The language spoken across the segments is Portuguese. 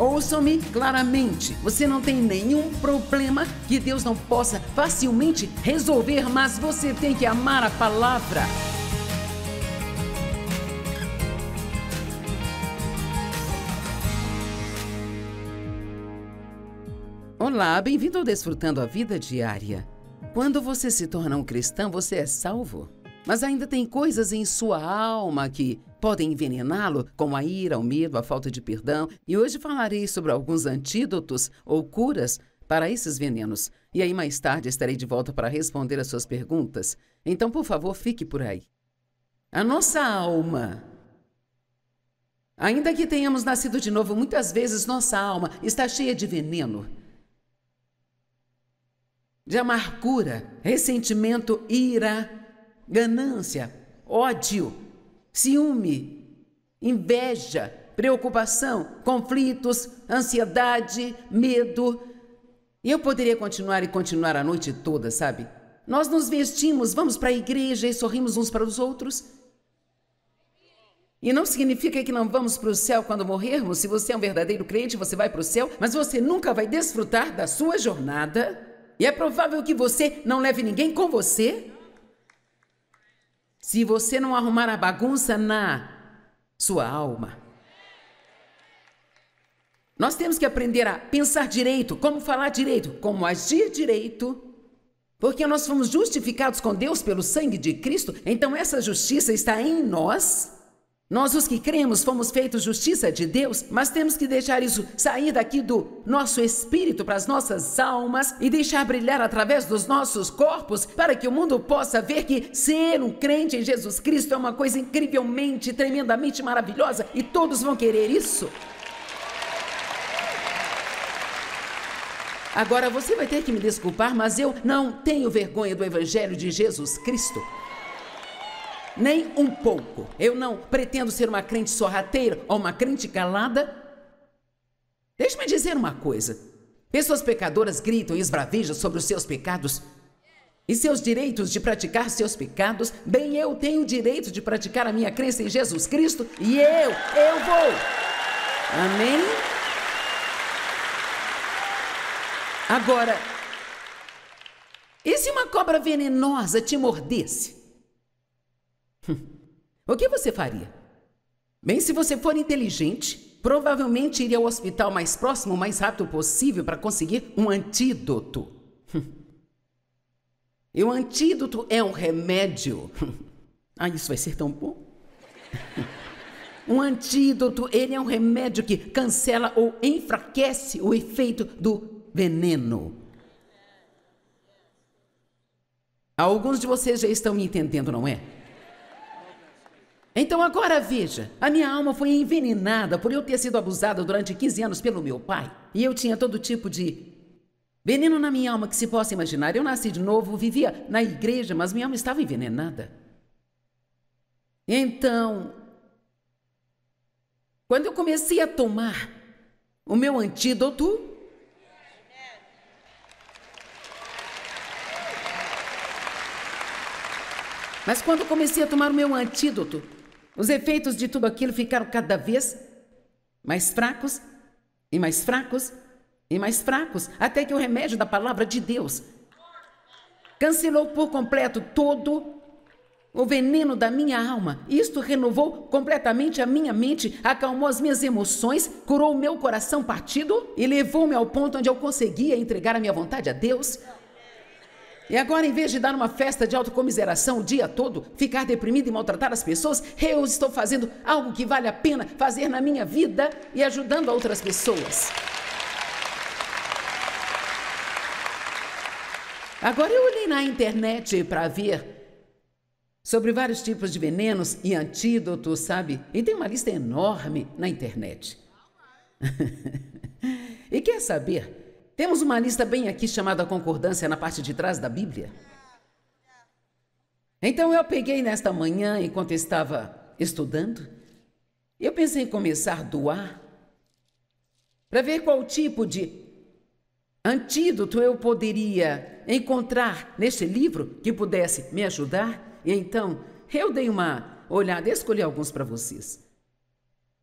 Ouçam-me claramente. Você não tem nenhum problema que Deus não possa facilmente resolver, mas você tem que amar a palavra. Olá, bem-vindo ao Desfrutando a Vida Diária. Quando você se torna um cristão, você é salvo. Mas ainda tem coisas em sua alma que podem envenená-lo, como a ira, o medo, a falta de perdão, e hoje falarei sobre alguns antídotos ou curas para esses venenos. E aí mais tarde estarei de volta para responder às suas perguntas. Então, por favor, fique por aí. A nossa alma Ainda que tenhamos nascido de novo, muitas vezes nossa alma está cheia de veneno, de amargura, ressentimento, ira, ganância, ódio, ciúme, inveja, preocupação, conflitos, ansiedade, medo. E eu poderia continuar e continuar a noite toda, sabe? Nós nos vestimos, vamos para a igreja e sorrimos uns para os outros. E não significa que não vamos para o céu quando morrermos. Se você é um verdadeiro crente, você vai para o céu, mas você nunca vai desfrutar da sua jornada. E é provável que você não leve ninguém com você se você não arrumar a bagunça na sua alma. Nós temos que aprender a pensar direito, como falar direito, como agir direito, porque nós fomos justificados com Deus pelo sangue de Cristo, então essa justiça está em nós nós, os que cremos, fomos feitos justiça de Deus, mas temos que deixar isso sair daqui do nosso espírito para as nossas almas e deixar brilhar através dos nossos corpos para que o mundo possa ver que ser um crente em Jesus Cristo é uma coisa incrivelmente, tremendamente maravilhosa e todos vão querer isso. Agora você vai ter que me desculpar, mas eu não tenho vergonha do Evangelho de Jesus Cristo nem um pouco. Eu não pretendo ser uma crente sorrateira ou uma crente calada. Deixe-me dizer uma coisa: pessoas pecadoras gritam e esbravejam sobre os seus pecados e seus direitos de praticar seus pecados, bem eu tenho o direito de praticar a minha crença em Jesus Cristo e eu, eu vou. Amém? Agora, e se uma cobra venenosa te mordesse? o que você faria? Bem, se você for inteligente, provavelmente iria ao hospital mais próximo o mais rápido possível para conseguir um antídoto. E o antídoto é um remédio. Ah, isso vai ser tão bom. Um antídoto, ele é um remédio que cancela ou enfraquece o efeito do veneno. Alguns de vocês já estão me entendendo, não é? Então agora veja, a minha alma foi envenenada por eu ter sido abusada durante 15 anos pelo meu pai. E eu tinha todo tipo de veneno na minha alma que se possa imaginar. Eu nasci de novo, vivia na igreja, mas minha alma estava envenenada. Então, quando eu comecei a tomar o meu antídoto, mas quando eu comecei a tomar o meu antídoto, os efeitos de tudo aquilo ficaram cada vez mais fracos e mais fracos e mais fracos, até que o remédio da palavra de Deus cancelou por completo todo o veneno da minha alma. Isto renovou completamente a minha mente, acalmou as minhas emoções, curou o meu coração partido e levou-me ao ponto onde eu conseguia entregar a minha vontade a Deus. E agora, em vez de dar uma festa de autocomiseração o dia todo, ficar deprimido e maltratar as pessoas, eu estou fazendo algo que vale a pena fazer na minha vida e ajudando outras pessoas. Agora eu olhei na internet para ver sobre vários tipos de venenos e antídotos, sabe? E tem uma lista enorme na internet. e quer saber? Temos uma lista bem aqui chamada concordância na parte de trás da Bíblia. Então eu peguei nesta manhã, enquanto estava estudando, eu pensei em começar a doar para ver qual tipo de antídoto eu poderia encontrar neste livro que pudesse me ajudar. E então eu dei uma olhada, escolhi alguns para vocês.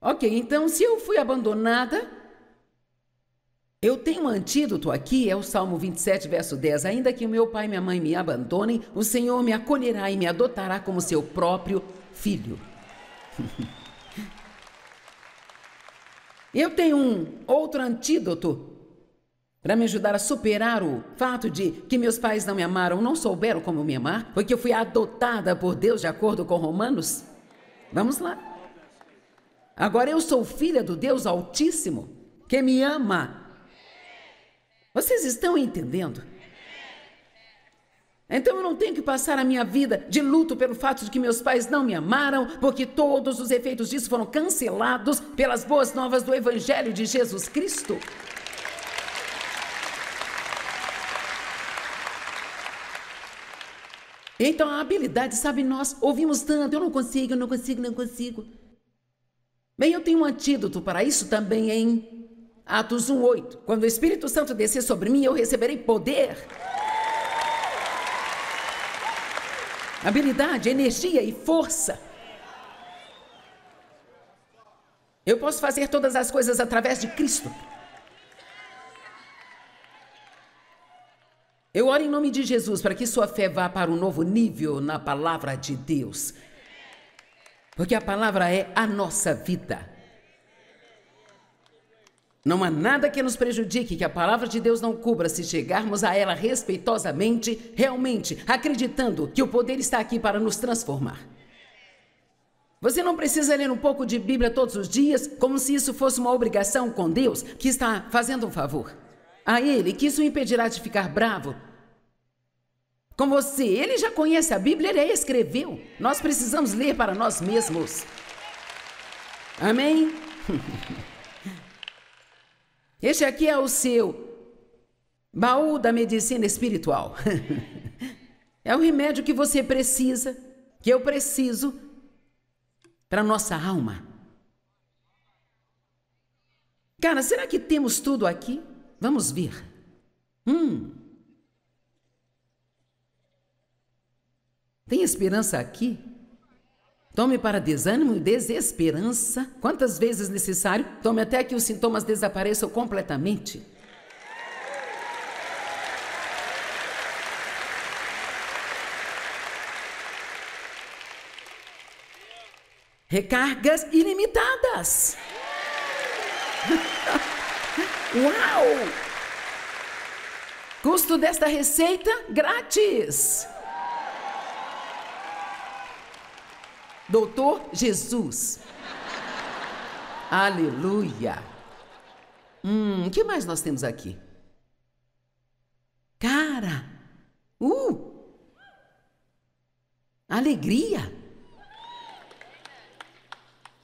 Ok, então se eu fui abandonada, eu tenho um antídoto aqui, é o Salmo 27, verso 10. Ainda que o meu pai e minha mãe me abandonem, o Senhor me acolherá e me adotará como seu próprio filho. Eu tenho um outro antídoto para me ajudar a superar o fato de que meus pais não me amaram, não souberam como me amar, porque eu fui adotada por Deus de acordo com Romanos. Vamos lá. Agora eu sou filha do Deus Altíssimo, que me ama vocês estão entendendo? Então eu não tenho que passar a minha vida de luto pelo fato de que meus pais não me amaram, porque todos os efeitos disso foram cancelados pelas boas novas do Evangelho de Jesus Cristo. Então a habilidade, sabe, nós ouvimos tanto, eu não consigo, eu não consigo, não consigo. Bem, eu tenho um antídoto para isso também, hein? Atos 1:8. Quando o Espírito Santo descer sobre mim, eu receberei poder, habilidade, energia e força. Eu posso fazer todas as coisas através de Cristo. Eu oro em nome de Jesus para que sua fé vá para um novo nível na palavra de Deus. Porque a palavra é a nossa vida. Não há nada que nos prejudique que a palavra de Deus não cubra se chegarmos a ela respeitosamente, realmente, acreditando que o poder está aqui para nos transformar. Você não precisa ler um pouco de Bíblia todos os dias, como se isso fosse uma obrigação com Deus, que está fazendo um favor a Ele, que isso o impedirá de ficar bravo com você. Ele já conhece a Bíblia, ele a escreveu. Nós precisamos ler para nós mesmos. Amém? Este aqui é o seu baú da medicina espiritual. é o remédio que você precisa, que eu preciso para nossa alma. Cara, será que temos tudo aqui? Vamos ver. Hum. Tem esperança aqui? Tome para desânimo e desesperança quantas vezes necessário, tome até que os sintomas desapareçam completamente. Recargas ilimitadas. Uau! Custo desta receita grátis. Doutor Jesus. Aleluia. Hum, o que mais nós temos aqui? Cara. Uh! Alegria.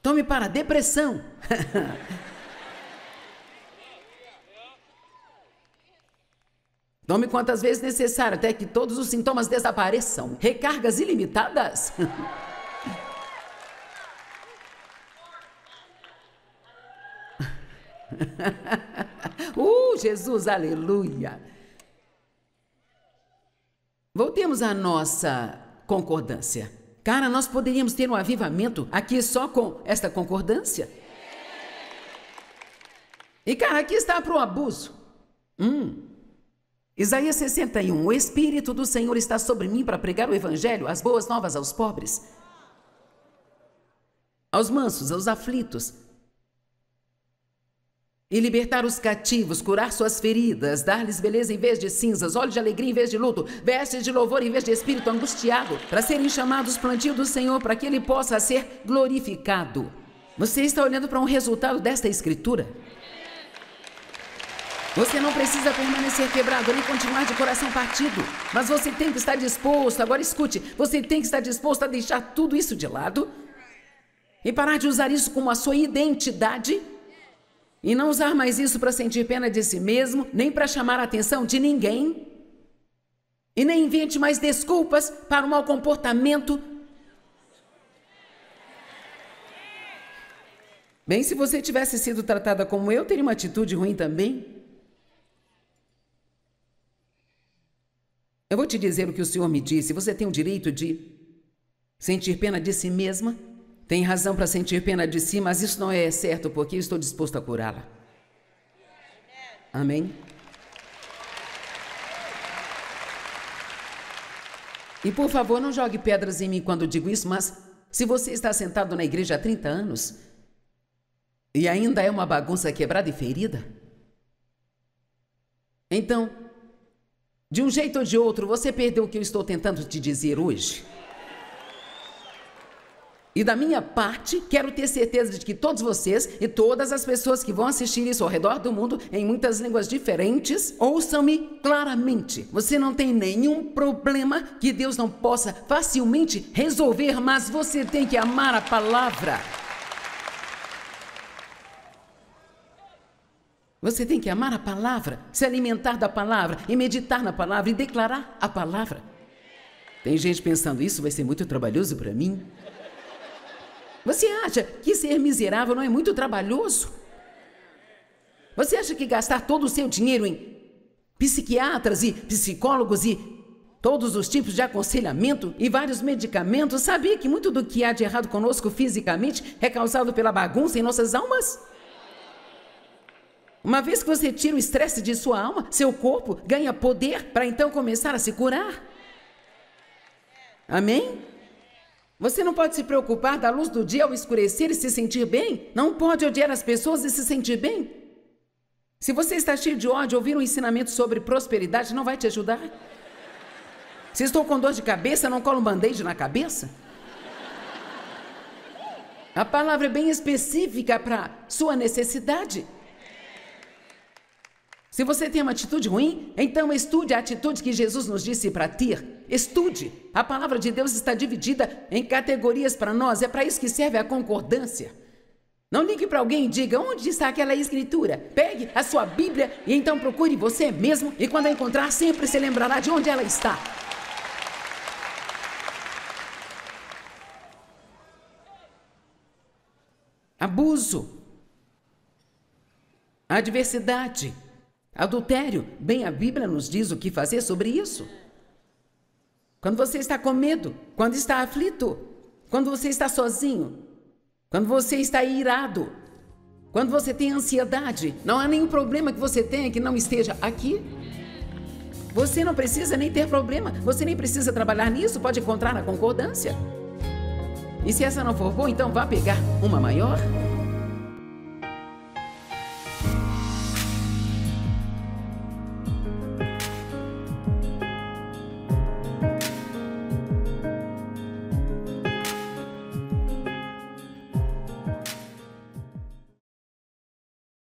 Tome para depressão. Tome quantas vezes necessário até que todos os sintomas desapareçam. Recargas ilimitadas. uh, Jesus, aleluia! Voltemos à nossa concordância. Cara, nós poderíamos ter um avivamento aqui só com esta concordância? E, cara, aqui está para o abuso. Hum. Isaías 61. O Espírito do Senhor está sobre mim para pregar o Evangelho, as boas novas aos pobres, aos mansos, aos aflitos, e libertar os cativos, curar suas feridas, dar-lhes beleza em vez de cinzas, olhos de alegria em vez de luto, vestes de louvor em vez de espírito angustiado, para serem chamados plantio do Senhor, para que ele possa ser glorificado. Você está olhando para um resultado desta escritura? Você não precisa permanecer quebrado nem continuar de coração partido, mas você tem que estar disposto, agora escute, você tem que estar disposto a deixar tudo isso de lado e parar de usar isso como a sua identidade e não usar mais isso para sentir pena de si mesmo, nem para chamar a atenção de ninguém. E nem invente mais desculpas para o mau comportamento. Bem, se você tivesse sido tratada como eu, teria uma atitude ruim também. Eu vou te dizer o que o Senhor me disse. Você tem o direito de sentir pena de si mesma tem razão para sentir pena de si, mas isso não é certo, porque estou disposto a curá-la. Amém? E por favor, não jogue pedras em mim quando digo isso, mas se você está sentado na igreja há 30 anos e ainda é uma bagunça quebrada e ferida, então, de um jeito ou de outro, você perdeu o que eu estou tentando te dizer hoje. E da minha parte, quero ter certeza de que todos vocês e todas as pessoas que vão assistir isso ao redor do mundo, em muitas línguas diferentes, ouçam-me claramente. Você não tem nenhum problema que Deus não possa facilmente resolver, mas você tem que amar a palavra. Você tem que amar a palavra, se alimentar da palavra e meditar na palavra e declarar a palavra. Tem gente pensando, isso vai ser muito trabalhoso para mim? Você acha que ser miserável não é muito trabalhoso? Você acha que gastar todo o seu dinheiro em psiquiatras e psicólogos e todos os tipos de aconselhamento e vários medicamentos, sabia que muito do que há de errado conosco fisicamente é causado pela bagunça em nossas almas? Uma vez que você tira o estresse de sua alma, seu corpo ganha poder para então começar a se curar. Amém? Você não pode se preocupar da luz do dia ao escurecer e se sentir bem? Não pode odiar as pessoas e se sentir bem? Se você está cheio de ódio, ouvir um ensinamento sobre prosperidade não vai te ajudar. Se estou com dor de cabeça, não colo um band-aid na cabeça? A palavra é bem específica para sua necessidade. Se você tem uma atitude ruim, então estude a atitude que Jesus nos disse para ter. Estude. A palavra de Deus está dividida em categorias para nós. É para isso que serve a concordância. Não ligue para alguém e diga onde está aquela escritura. Pegue a sua Bíblia e então procure você mesmo. E quando a encontrar, sempre se lembrará de onde ela está. Abuso. Adversidade Adultério, bem, a Bíblia nos diz o que fazer sobre isso. Quando você está com medo, quando está aflito, quando você está sozinho, quando você está irado, quando você tem ansiedade, não há nenhum problema que você tenha que não esteja aqui. Você não precisa nem ter problema, você nem precisa trabalhar nisso, pode encontrar na concordância. E se essa não for boa, então vá pegar uma maior.